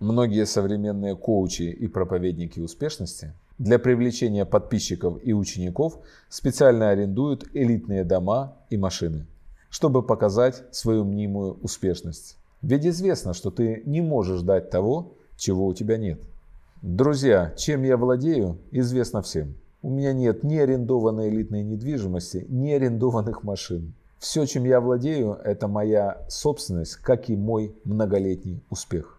Многие современные коучи и проповедники успешности для привлечения подписчиков и учеников специально арендуют элитные дома и машины, чтобы показать свою мнимую успешность. Ведь известно, что ты не можешь дать того, чего у тебя нет. Друзья, чем я владею, известно всем. У меня нет ни арендованной элитной недвижимости, ни арендованных машин. Все, чем я владею, это моя собственность, как и мой многолетний успех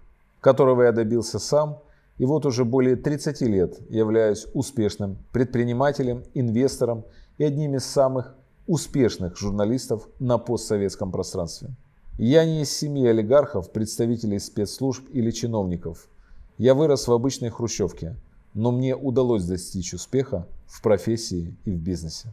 которого я добился сам, и вот уже более 30 лет являюсь успешным предпринимателем, инвестором и одним из самых успешных журналистов на постсоветском пространстве. Я не из семьи олигархов, представителей спецслужб или чиновников. Я вырос в обычной хрущевке, но мне удалось достичь успеха в профессии и в бизнесе.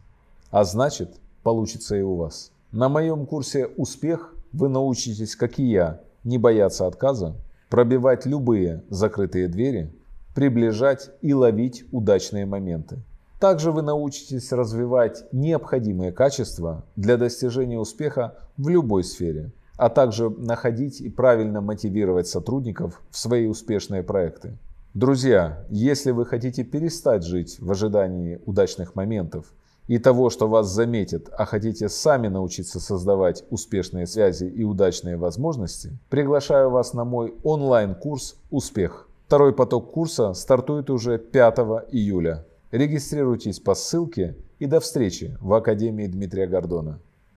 А значит, получится и у вас. На моем курсе «Успех» вы научитесь, как и я, не бояться отказа пробивать любые закрытые двери, приближать и ловить удачные моменты. Также вы научитесь развивать необходимые качества для достижения успеха в любой сфере, а также находить и правильно мотивировать сотрудников в свои успешные проекты. Друзья, если вы хотите перестать жить в ожидании удачных моментов – и того, что вас заметят, а хотите сами научиться создавать успешные связи и удачные возможности, приглашаю вас на мой онлайн-курс «Успех». Второй поток курса стартует уже 5 июля. Регистрируйтесь по ссылке и до встречи в Академии Дмитрия Гордона.